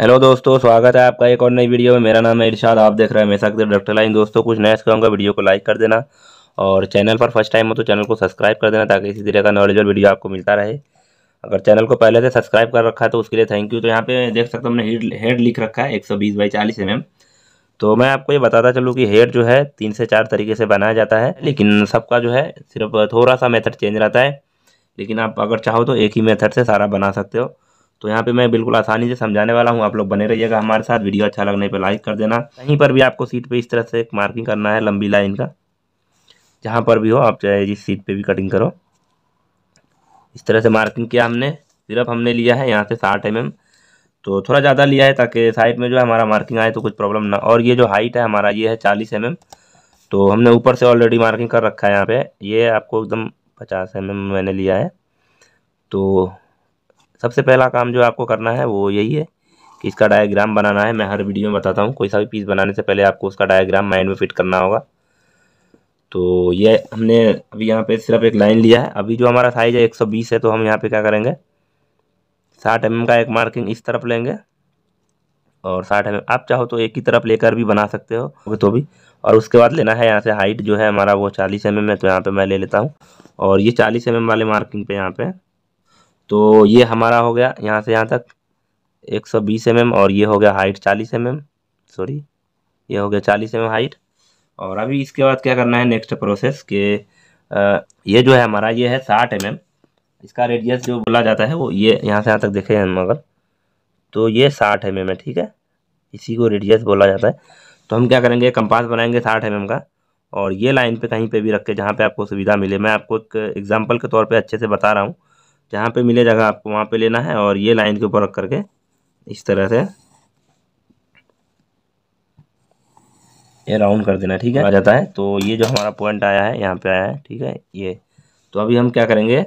Hello दोस्तों स्वागत है आपका एक और नई वीडियो में मेरा नाम है इरशाद आप देख रहे हैं हमेशा के डॉक्टर लाइन दोस्तों कुछ नया सिखाऊंगा वीडियो को लाइक कर देना और चैनल पर फर्स्ट टाइम हो तो चैनल को सब्सक्राइब कर देना ताकि इसी तरह का नॉलेजल वीडियो आपको मिलता रहे अगर चैनल को पहले से सब्सक्राइब कर रखा है तो उसके लिए थैंक यू तो यहाँ पे देख सकते हमने हेड लिख रखा है एक सौ बीस बाई चालीस एम तो मैं आपको ये बताता चलूँ कि हेड जो है तीन से चार तरीके से बनाया जाता है लेकिन सबका जो है सिर्फ थोड़ा सा मेथड चेंज रहता है लेकिन आप अगर चाहो तो एक ही मेथड से सारा बना सकते हो तो यहाँ पे मैं बिल्कुल आसानी से समझाने वाला हूँ आप लोग बने रहिएगा हमारे साथ वीडियो अच्छा लगने पर लाइक कर देना कहीं पर भी आपको सीट पर इस तरह से मार्किंग करना है लंबी लाइन का जहाँ पर भी हो आप चाहे जिस सीट पर भी कटिंग करो इस तरह से मार्किंग किया हमने सिर्फ हमने लिया है यहाँ से साठ एम mm। तो थोड़ा ज़्यादा लिया है ताकि साइड में जो है हमारा मार्किंग आए तो कुछ प्रॉब्लम ना और ये जो हाइट है हमारा ये है चालीस एम mm। तो हमने ऊपर से ऑलरेडी मार्किंग कर रखा है यहाँ पे ये आपको एकदम पचास एम mm मैंने लिया है तो सबसे पहला काम जो आपको करना है वो यही है कि इसका डायग्राम बनाना है मैं हर वीडियो में बताता हूँ कोई सा भी पीस बनाने से पहले आपको उसका डायग्राम माइंड में फिट करना होगा तो ये हमने अभी यहाँ पे सिर्फ एक लाइन लिया है अभी जो हमारा साइज़ है एक सौ बीस है तो हम यहाँ पे क्या करेंगे साठ एम mm का एक मार्किंग इस तरफ लेंगे और साठ एम mm, आप चाहो तो एक ही तरफ लेकर भी बना सकते हो तो भी तो और उसके बाद लेना है यहाँ से हाइट जो है हमारा वो चालीस एम mm है तो यहाँ पर मैं ले लेता हूँ और ये चालीस एम वाले मार्किंग पे यहाँ पर तो ये हमारा हो गया यहाँ से यहाँ तक 120 सौ mm और ये हो गया हाइट 40 एम mm, सॉरी ये हो गया 40 एम mm हाइट और अभी इसके बाद क्या करना है नेक्स्ट प्रोसेस के ये जो है हमारा ये है 60 एम mm, इसका रेडियस जो बोला जाता है वो ये यहाँ से यहाँ तक देखे हम अगर तो ये 60 एम mm है ठीक है इसी को रेडियस बोला जाता है तो हम क्या करेंगे कंपास बनाएंगे साठ एम mm का और ये लाइन पे कहीं पे भी रख के जहाँ पे आपको सुविधा मिले मैं आपको एक एग्जांपल के तौर पे अच्छे से बता रहा हूँ जहाँ पे मिले जगह आपको वहाँ पे लेना है और ये लाइन के ऊपर रख करके इस तरह से ये राउंड कर देना ठीक है आ जाता है तो ये जो हमारा पॉइंट आया है यहाँ पे आया है ठीक है ये तो अभी हम क्या करेंगे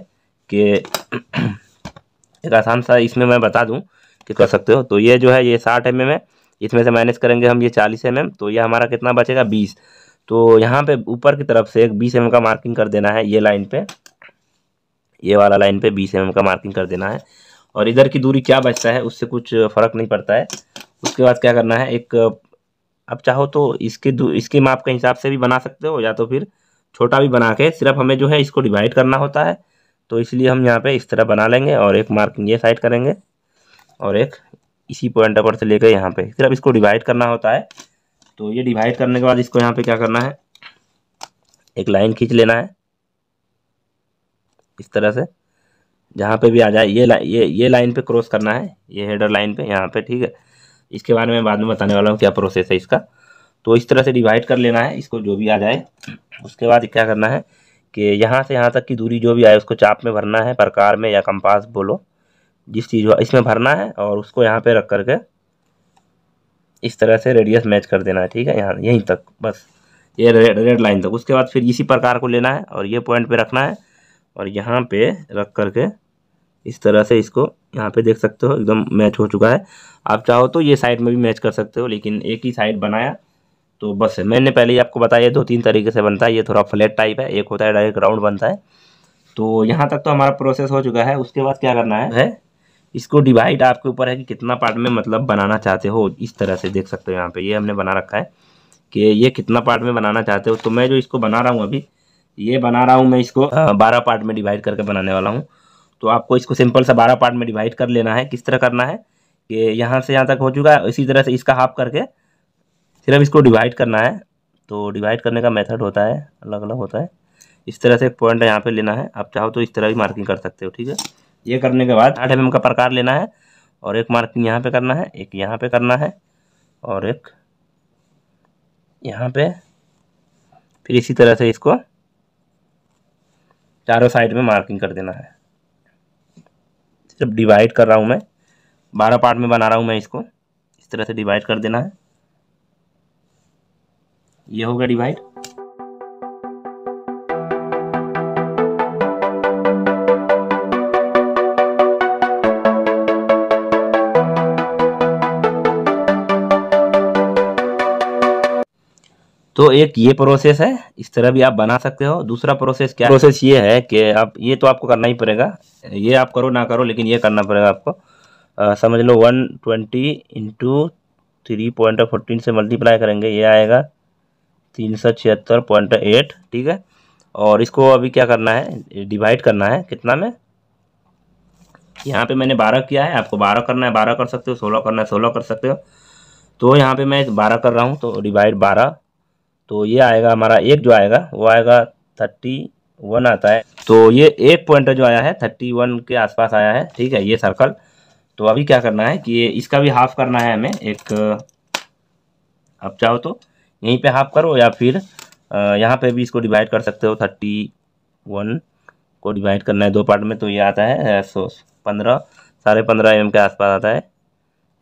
कि एक आसान सा इसमें मैं बता दूँ कि कर सकते हो तो ये जो है ये साठ एम एम है इसमें से माइनस करेंगे हम ये चालीस एम एम तो ये हमारा कितना बचेगा बीस तो यहाँ पे ऊपर की तरफ से एक बीस एम का मार्किंग कर देना है ये लाइन पे ये वाला लाइन पे बीस एम का मार्किंग कर देना है और इधर की दूरी क्या बचता है उससे कुछ फ़र्क नहीं पड़ता है उसके बाद क्या करना है एक आप चाहो तो इसके इसके माप के हिसाब से भी बना सकते हो या तो फिर छोटा भी बना के सिर्फ हमें जो है इसको डिवाइड करना होता है तो इसलिए हम यहाँ पे इस तरह बना लेंगे और एक मार्किंग ये साइड करेंगे और एक इसी पॉइंट पर से लेकर यहाँ पे सिर्फ इसको डिवाइड करना होता है तो ये डिवाइड करने के बाद इसको यहाँ पे क्या करना है एक लाइन खींच लेना है इस तरह से जहाँ पे भी आ जाए ये ला, ये ये लाइन पे क्रॉस करना है ये हेडर लाइन पे यहाँ पे ठीक है इसके बारे में बाद में बताने वाला हूँ क्या प्रोसेस है इसका तो इस तरह से डिवाइड कर लेना है इसको जो भी आ जाए उसके बाद क्या करना है कि यहाँ से यहाँ तक की दूरी जो भी आए उसको चाप में भरना है प्रकार में या कंपास बोलो जिस चीज़ इसमें भरना है और उसको यहाँ पर रख करके इस तरह से रेडियस मैच कर देना है ठीक है यहाँ यहीं तक बस ये रेड रेड लाइन तक उसके बाद फिर इसी प्रकार को लेना है और ये पॉइंट पर रखना है और यहाँ पे रख कर के इस तरह से इसको यहाँ पे देख सकते हो एकदम मैच हो चुका है आप चाहो तो ये साइड में भी मैच कर सकते हो लेकिन एक ही साइड बनाया तो बस मैंने पहले ही आपको बताया दो तीन तरीके से बनता है ये थोड़ा फ्लैट टाइप है एक होता है डायरेक्ट राउंड बनता है तो यहाँ तक तो हमारा प्रोसेस हो चुका है उसके बाद क्या करना है, है? इसको डिवाइड आपके ऊपर है कि कितना पार्ट में मतलब बनाना चाहते हो इस तरह से देख सकते हो यहाँ पे ये हमने बना रखा है कि ये कितना पार्ट में बनाना चाहते हो तो मैं जो इसको बना रहा हूँ अभी ये बना रहा हूँ मैं इसको हाँ। बारह पार्ट में डिवाइड करके बनाने वाला हूँ तो आपको इसको सिंपल सा बारह पार्ट में डिवाइड कर लेना है किस तरह करना है कि यहाँ से यहाँ तक हो चुका है इसी तरह से इसका हाफ करके सिर्फ इसको डिवाइड करना है तो डिवाइड करने का मेथड होता है अलग अलग होता है इस तरह से एक पॉइंट यहाँ पे लेना है आप चाहो तो इस तरह भी मार्किंग कर सकते हो ठीक है ये करने के बाद आठ एम mm का प्रकार लेना है और एक मार्किंग यहाँ पे करना है एक यहाँ पे करना है और एक यहाँ पे फिर इसी तरह से इसको चारों साइड में मार्किंग कर देना है सिर्फ डिवाइड कर रहा हूँ मैं बारह पार्ट में बना रहा हूँ मैं इसको इस तरह से डिवाइड कर देना है ये होगा डिवाइड तो एक ये प्रोसेस है इस तरह भी आप बना सकते हो दूसरा प्रोसेस क्या प्रोसेस ये है कि आप ये तो आपको करना ही पड़ेगा ये आप करो ना करो लेकिन ये करना पड़ेगा आपको आ, समझ लो one twenty into three point fourteen से मल्टीप्लाई करेंगे ये आएगा तीन सौ छिहत्तर पॉइंट एट ठीक है और इसको अभी क्या करना है डिवाइड करना है कितना में यहाँ पे मैंने बारह किया है आपको बारह करना है बारह कर सकते हो सोलह करना है सोलह कर सकते हो तो यहाँ पे मैं बारह कर रहा हूँ तो डिवाइड बारह तो ये आएगा हमारा एक जो आएगा वो आएगा थर्टी वन आता है तो ये एक पॉइंट जो आया है थर्टी वन के आसपास आया है ठीक है ये सर्कल तो अभी क्या करना है कि ये इसका भी हाफ करना है हमें एक आप चाहो तो यहीं पे हाफ करो या फिर यहाँ पे भी इसको डिवाइड कर सकते हो थर्टी वन को डिवाइड करना है दो पार्ट में तो ये आता है सो पंद्रह साढ़े पंद्रह एम के आसपास आता है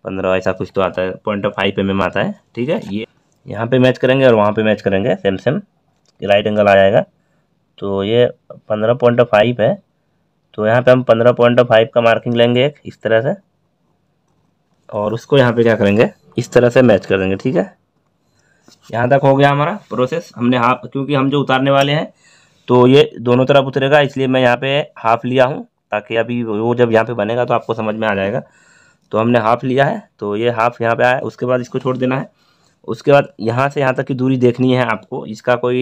पंद्रह ऐसा कुछ तो आता है पॉइंट फाइव एम आता है ठीक है ये यहाँ पे मैच करेंगे और वहाँ पे मैच करेंगे सेम सेम राइट एंगल आ जाएगा तो ये पंद्रह पॉइंट फाइव है तो यहाँ पे हम पंद्रह पॉइंट फाइव का मार्किंग लेंगे एक इस तरह से और उसको यहाँ पे क्या करेंगे इस तरह से मैच कर देंगे ठीक है यहाँ तक हो गया हमारा प्रोसेस हमने हाफ क्योंकि हम जो उतारने वाले हैं तो ये दोनों तरफ उतरेगा इसलिए मैं यहाँ पर हाफ़ लिया हूँ ताकि अभी वो जब यहाँ पर बनेगा तो आपको समझ में आ जाएगा तो हमने हाफ़ लिया है तो ये हाफ़ यहाँ पर आया उसके बाद इसको छोड़ देना है उसके बाद यहाँ से यहाँ तक की दूरी देखनी है आपको इसका कोई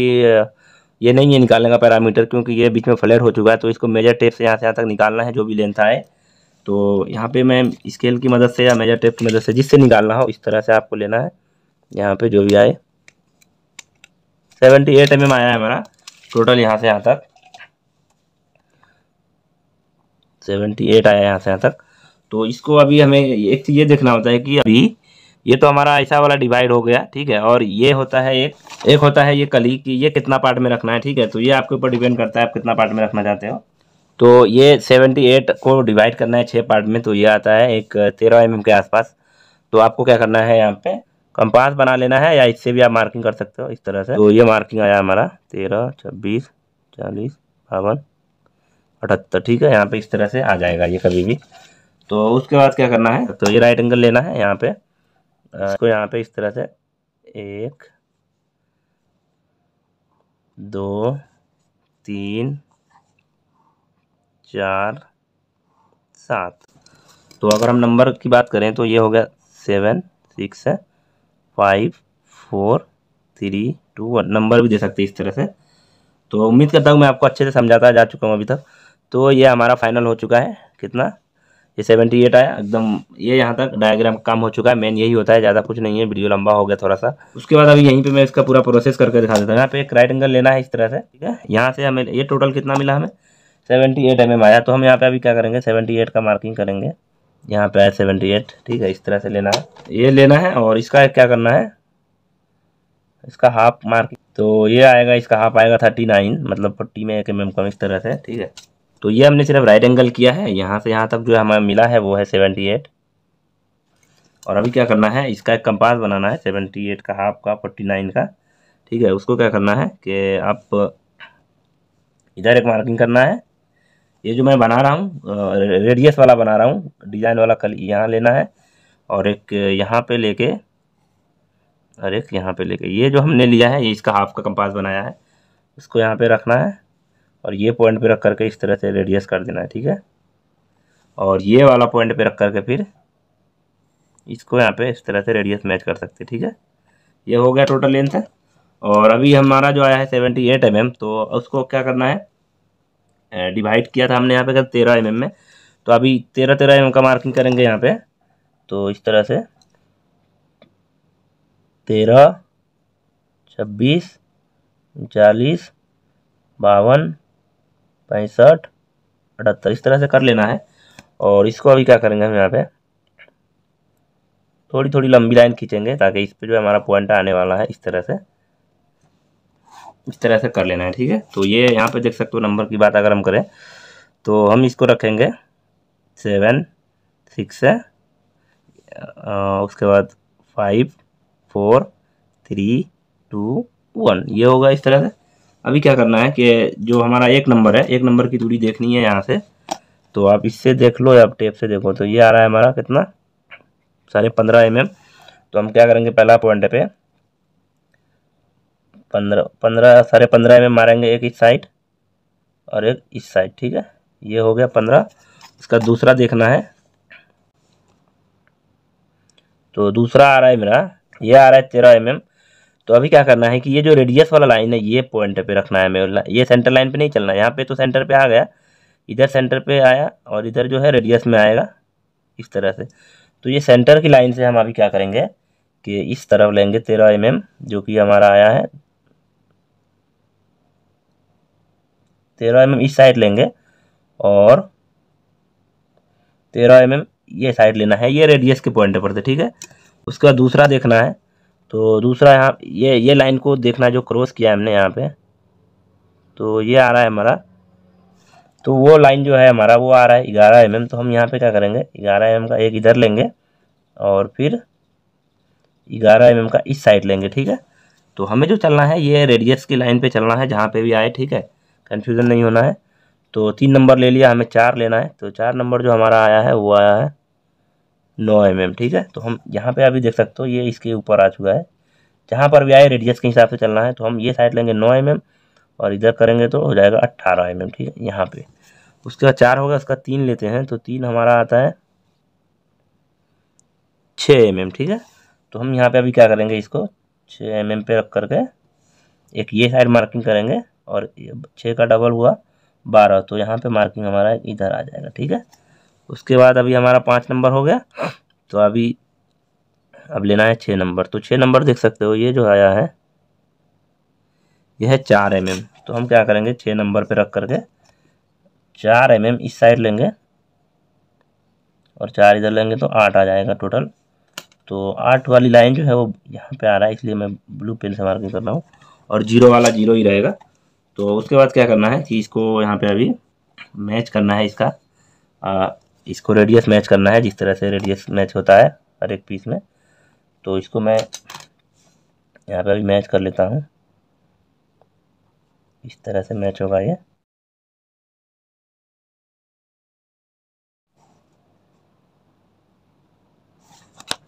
ये नहीं है निकालने का पैरामीटर क्योंकि ये बीच में फ्लैट हो चुका है तो इसको मेजर टेप से यहाँ से यहाँ तक निकालना है जो भी लेंथ आए तो यहाँ पे मैं स्केल की मदद से या मेजर टेप की मदद से जिससे निकालना हो इस तरह से आपको लेना है यहाँ पे जो भी आए सेवेंटी एट एम आया है हमारा टोटल यहाँ से यहाँ तक सेवेंटी एट आया यहाँ से यहाँ तक तो इसको अभी हमें एक चीज़ ये देखना होता है कि अभी ये तो हमारा ऐसा वाला डिवाइड हो गया ठीक है और ये होता है एक एक होता है ये कली कि ये कितना पार्ट में रखना है ठीक है तो ये आपके ऊपर डिपेंड करता है आप कितना पार्ट में रखना चाहते हो तो ये सेवेंटी एट को डिवाइड करना है छः पार्ट में तो ये आता है एक तेरह एम mm के आसपास तो आपको क्या करना है यहाँ पे कंपास बना लेना है या इससे भी आप मार्किंग कर सकते हो इस तरह से तो ये मार्किंग आया हमारा तेरह छब्बीस चालीस बावन अठहत्तर ठीक है यहाँ पे इस तरह से आ जाएगा ये कभी भी तो उसके बाद क्या करना है तो ये राइट एंगल लेना है यहाँ पे इसको यहाँ पे इस तरह से एक दो तीन चार सात तो अगर हम नंबर की बात करें तो ये हो गया seven six five four three two one number भी दे सकते हैं इस तरह से तो उम्मीद करता हूँ मैं आपको अच्छे से समझाता जा चुका हूँ अभी तक तो ये हमारा फाइनल हो चुका है कितना ये सेवेंटी एट आया एकदम ये यहाँ तक डायग्राम काम हो चुका है मेन यही होता है ज़्यादा कुछ नहीं है वीडियो लंबा हो गया थोड़ा सा उसके बाद अभी यहीं पे मैं इसका पूरा प्रोसेस करके दिखा देता हूँ यहाँ पे एक राइट एंगल लेना है इस तरह से ठीक है यहाँ से हमें ये टोटल कितना मिला हमें सेवेंटी एट एम आया तो हम यहाँ पर अभी क्या करेंगे सेवेंटी एट का मार्किंग करेंगे यहाँ पर आया सेवेंटी एट ठीक है इस तरह से लेना है ये लेना है और इसका क्या करना है इसका हाफ मार्किंग तो ये आएगा इसका हाफ आएगा थर्टी नाइन मतलब फोर्टी में एक एम कम इस तरह से ठीक है तो ये हमने सिर्फ राइट एंगल किया है यहाँ से यहाँ तक जो हमें मिला है वो है सेवेंटी एट और अभी क्या करना है इसका एक कंपास बनाना है सेवेंटी एट का हाफ का फोर्टी नाइन का ठीक है उसको क्या करना है कि आप इधर एक मार्किंग करना है ये जो मैं बना रहा हूँ रेडियस वाला बना रहा हूँ डिज़ाइन वाला कल यहाँ लेना है और एक यहाँ पर लेके और एक यहाँ पर लेके ये जो हमने लिया है ये इसका हाफ का कंपास बनाया है उसको यहाँ पर रखना है और ये पॉइंट पे रख करके इस तरह से रेडियस कर देना है ठीक है और ये वाला पॉइंट पे रख करके फिर इसको यहाँ पे इस तरह से रेडियस मैच कर सकते ठीक है ये हो गया टोटल लेंथ है और अभी हमारा जो आया है सेवेंटी एट एम एम तो उसको क्या करना है डिवाइड किया था हमने यहाँ पे तेरह एम mm एम में तो अभी तेरह तेरह mm एम का मार्किंग करेंगे यहाँ पर तो इस तरह से तेरह छब्बीस चालीस बावन पैंसठ अठहत्तर इस तरह से कर लेना है और इसको अभी क्या करेंगे हम यहाँ पे थोड़ी थोड़ी लंबी लाइन खींचेंगे ताकि इस पर जो हमारा पॉइंट आने वाला है इस तरह से इस तरह से कर लेना है ठीक है तो ये यहाँ पे देख सकते हो नंबर की बात अगर हम करें तो हम इसको रखेंगे सेवन सिक्स है उसके बाद five four three two one ये होगा इस तरह से अभी क्या करना है कि जो हमारा एक नंबर है एक नंबर की दूरी देखनी है यहाँ से तो आप इससे देख लो या आप टेप से देखो तो ये आ रहा है हमारा कितना साढ़े पंद्रह एम तो हम क्या करेंगे पहला पॉइंट पे पंद्रह पंद्रह साढ़े पंद्रह एम मारेंगे एक इस साइड और एक इस साइड ठीक है ये हो गया पंद्रह इसका दूसरा देखना है तो दूसरा आ रहा है मेरा ये आ रहा है तेरह एम तो अभी क्या करना है कि ये जो रेडियस वाला लाइन है ये पॉइंट पे रखना है हमें ये सेंटर लाइन पे नहीं चलना है यहाँ पे तो सेंटर पे आ गया इधर सेंटर पे आया और इधर जो है रेडियस में आएगा इस तरह से तो ये सेंटर की लाइन से हम अभी क्या करेंगे कि इस तरफ लेंगे तेरह एम mm, जो कि हमारा आया है तेरह एम mm इस साइड लेंगे और तेरह एम mm ये साइड लेना है ये रेडियस के पॉइंट पर थे ठीक है उसके बाद दूसरा देखना है तो दूसरा यहाँ ये ये लाइन को देखना जो क्रॉस किया है हमने यहाँ पे तो ये आ रहा है हमारा तो वो लाइन जो है हमारा वो आ रहा है ग्यारह एम तो हम यहाँ पे क्या करेंगे ग्यारह एम का एक इधर लेंगे और फिर ग्यारह एम का इस साइड लेंगे ठीक है तो हमें जो चलना है ये रेडियस की लाइन पे चलना है जहाँ पे भी आए ठीक है कन्फ्यूज़न नहीं होना है तो तीन नंबर ले लिया हमें चार लेना है तो चार नंबर जो हमारा आया है वो आया है नौ एम एम ठीक है तो हम यहाँ पे अभी देख सकते हो ये इसके ऊपर आ चुका है जहाँ पर भी आए रेडियस के हिसाब से चलना है तो हम ये साइड लेंगे नौ एम एम और इधर करेंगे तो हो जाएगा अट्ठारह एम एम ठीक है यहाँ पे उसके बाद चार होगा उसका तीन लेते हैं तो तीन हमारा आता है छः एम एम ठीक है तो हम यहाँ पर अभी क्या करेंगे इसको छः एम एम पे रख करके एक ये साइड मार्किंग करेंगे और छः का डबल हुआ बारह तो यहाँ पे मार्किंग हमारा इधर आ जाएगा ठीक है उसके बाद अभी हमारा पाँच नंबर हो गया तो अभी अब लेना है छः नंबर तो छः नंबर देख सकते हो ये जो आया है यह है चार एम एम तो हम क्या करेंगे छः नंबर पे रख करके चार एम एम इस साइड लेंगे और चार इधर लेंगे तो आठ आ जाएगा टोटल तो आठ वाली लाइन जो है वो यहाँ पे आ रहा है इसलिए मैं ब्लू पेन से मार्किंग कर रहा हूँ और जीरो वाला जीरो ही रहेगा तो उसके बाद क्या करना है कि इसको यहाँ पर अभी मैच करना है इसका इसको रेडियस मैच करना है जिस तरह से रेडियस मैच होता है हर एक पीस में तो इसको मैं यहाँ पे अभी मैच कर लेता हूँ इस तरह से मैच होगा ये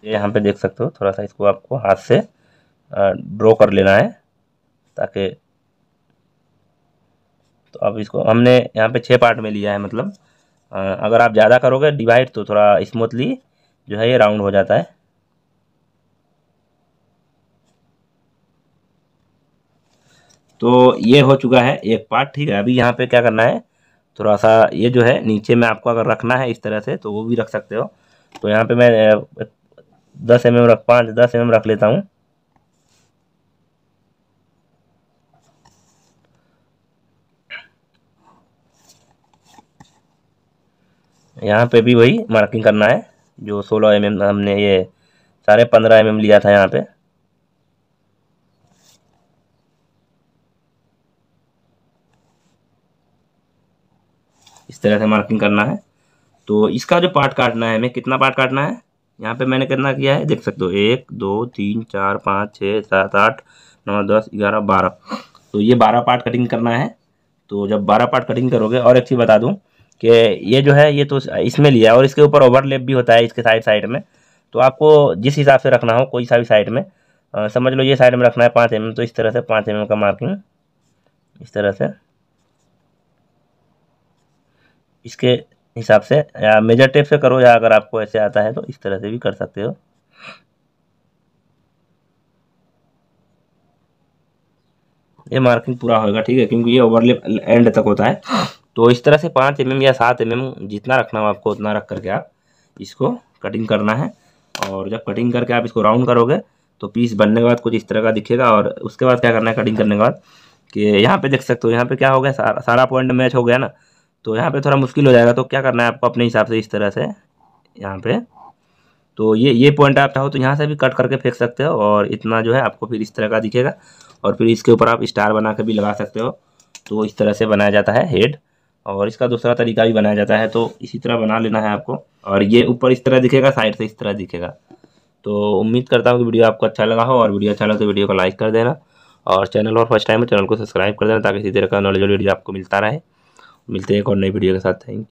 ये यहाँ पे देख सकते हो थोड़ा सा इसको आपको हाथ से ड्रॉ कर लेना है ताकि तो अब इसको हमने यहाँ पे छः पार्ट में लिया है मतलब अगर आप ज़्यादा करोगे डिवाइड तो थोड़ा स्मूथली जो है ये राउंड हो जाता है तो ये हो चुका है एक पार्ट ठीक है अभी यहाँ पे क्या करना है थोड़ा सा ये जो है नीचे में आपको अगर रखना है इस तरह से तो वो भी रख सकते हो तो यहाँ पे मैं दस एम एम रख पाँच दस एम एम रख लेता हूँ यहाँ पे भी वही मार्किंग करना है जो सोलह एम एम हमने ये साढ़े पंद्रह एम लिया था यहाँ पे इस तरह से मार्किंग करना है तो इसका जो पार्ट काटना है हमें कितना पार्ट काटना है यहाँ पे मैंने कितना किया है देख सकते हो एक दो तीन चार पाँच छः सात आठ नौ दस ग्यारह बारह तो ये बारह पार्ट कटिंग करना है तो जब बारह पार्ट कटिंग करोगे और एक चीज़ बता दूँ कि ये जो है ये तो इसमें लिया और इसके ऊपर ओवरलेप भी होता है इसके साइड साइड में तो आपको जिस हिसाब से रखना हो कोई सा भी साइड में आ, समझ लो ये साइड में रखना है पाँच एम तो इस तरह से पाँच एम का मार्किंग इस तरह से इसके हिसाब से या मेजर टेप से करो या अगर आपको ऐसे आता है तो इस तरह से भी कर सकते हो ये मार्किंग पूरा होगा ठीक है क्योंकि ये ओवरलेप एंड तक होता है तो इस तरह से पाँच एम या सात एम जितना रखना हो आपको उतना रख करके आप इसको कटिंग करना है और जब कटिंग करके आप इसको राउंड करोगे तो पीस बनने के बाद कुछ इस तरह का दिखेगा और उसके बाद क्या करना है कटिंग करने के बाद कि यहाँ पे देख सकते हो यहाँ पे क्या हो गया सारा सारा पॉइंट मैच हो गया ना तो यहाँ पे थोड़ा मुश्किल हो जाएगा तो क्या करना है आपको अपने हिसाब से इस तरह से यहाँ पे तो ये ये पॉइंट आप चाहो तो यहाँ से भी कट करके फेंक सकते हो और इतना जो है आपको फिर इस तरह का दिखेगा और फिर इसके ऊपर आप स्टार बना भी लगा सकते हो तो इस तरह से बनाया जाता है हेड और इसका दूसरा तरीका भी बनाया जाता है तो इसी तरह बना लेना है आपको और ये ऊपर इस तरह दिखेगा साइड से इस तरह दिखेगा तो उम्मीद करता हूँ कि वीडियो आपको अच्छा लगा हो और वीडियो अच्छा लगा तो वीडियो को लाइक कर देना और चैनल और फर्स्ट टाइम है चैनल को सब्सक्राइब कर देना ताकि इसी तरह का नॉलेज वीडियो आपको मिलता रहे मिलते हैं एक और नई वीडियो के साथ थैंक